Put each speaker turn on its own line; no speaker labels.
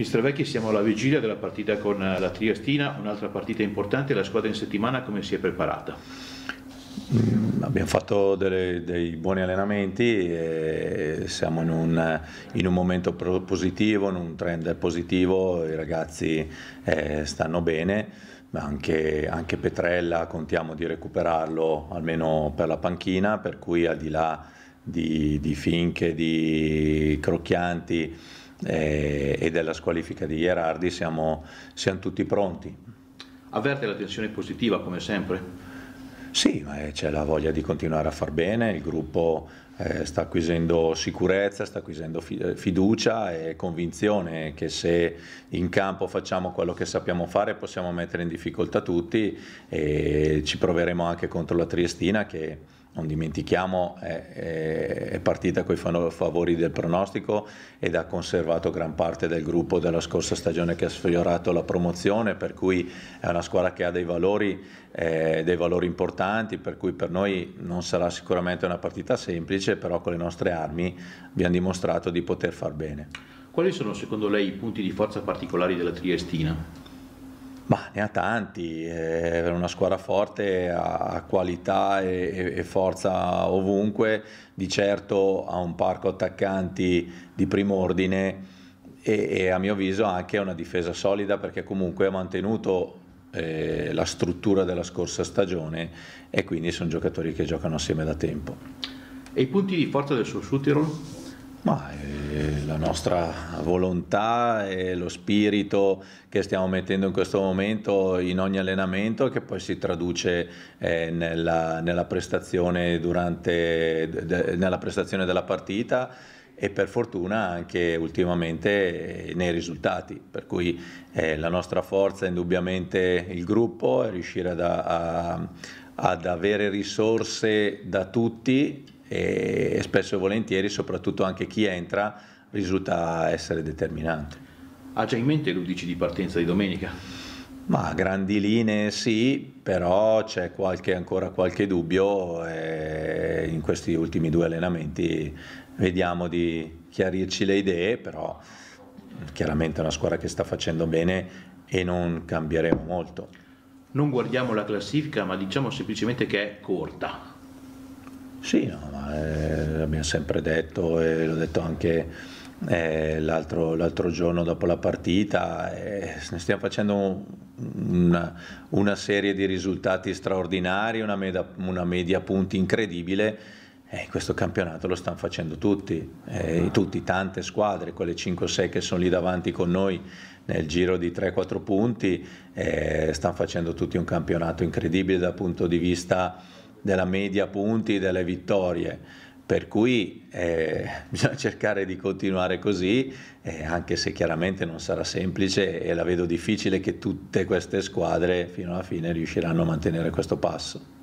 In Stravecchi siamo alla vigilia della partita con eh, la Triestina, un'altra partita importante, la squadra in settimana come si è preparata? Mm, abbiamo fatto delle, dei buoni allenamenti, siamo in un, in un, momento positivo, in un trend positivo, i ragazzi eh, stanno bene. Anche, anche, Petrella contiamo di recuperarlo almeno per la panchina, per cui al di là di, di finche, di crocchianti eh, e della squalifica di Gerardi siamo, siamo tutti pronti. Avverte la tensione positiva come sempre? Sì, eh, c'è la voglia di continuare a far bene, il gruppo eh, sta acquisendo sicurezza, sta acquisendo eh, fiducia e convinzione che se in campo facciamo quello che sappiamo fare possiamo mettere in difficoltà tutti e ci proveremo anche contro la Triestina che non dimentichiamo, è, è partita con i favori del pronostico ed ha conservato gran parte del gruppo della scorsa stagione che ha sfiorato la promozione, per cui è una squadra che ha dei valori, eh, dei valori importanti, per cui per noi non sarà sicuramente una partita semplice, però con le nostre armi abbiamo dimostrato di poter far bene. Quali sono secondo lei i punti di forza particolari della Triestina? Ma ne ha tanti, è eh, una squadra forte, ha qualità e, e, forza ovunque, di certo ha un parco attaccanti di primo ordine e, e a mio avviso anche una difesa solida perché comunque ha mantenuto eh, la struttura della scorsa stagione e quindi sono giocatori che giocano assieme da tempo. E i punti di forza del suo Sutiron? Ma eh, la nostra volontà e lo spirito che stiamo mettendo in questo momento in ogni allenamento che poi si traduce eh, nella, nella, prestazione durante, nella prestazione della partita e per fortuna anche ultimamente eh, nei risultati, per cui eh, la nostra forza è indubbiamente il gruppo è riuscire ad, a, ad avere risorse da tutti e spesso e volentieri soprattutto anche chi entra risulta essere determinante. Ha già in mente l'udici di partenza di domenica? Ma a grandi linee sì, però c'è qualche, ancora qualche dubbio e eh, in questi ultimi due allenamenti vediamo di chiarirci le idee, però chiaramente è una squadra che sta facendo bene e non cambieremo molto. Non guardiamo la classifica, ma diciamo semplicemente che è corta. Sì, no, ma, eh, l'abbiamo sempre detto e l'ho detto anche eh, l'altro, l'altro, giorno dopo la partita, eh, stiamo facendo una, una, serie di risultati straordinari, una media, una media punti incredibile. Eh, questo campionato lo stanno facendo tutti, eh, ah. tutti, tante squadre, quelle 5-6 che sono lì davanti con noi nel giro di 3-4 punti, eh, stanno facendo tutti un campionato incredibile dal punto di vista della media punti delle vittorie. Per cui eh, bisogna cercare di continuare così, eh, anche se chiaramente non sarà semplice e la vedo difficile che tutte queste squadre fino alla fine riusciranno a mantenere questo passo.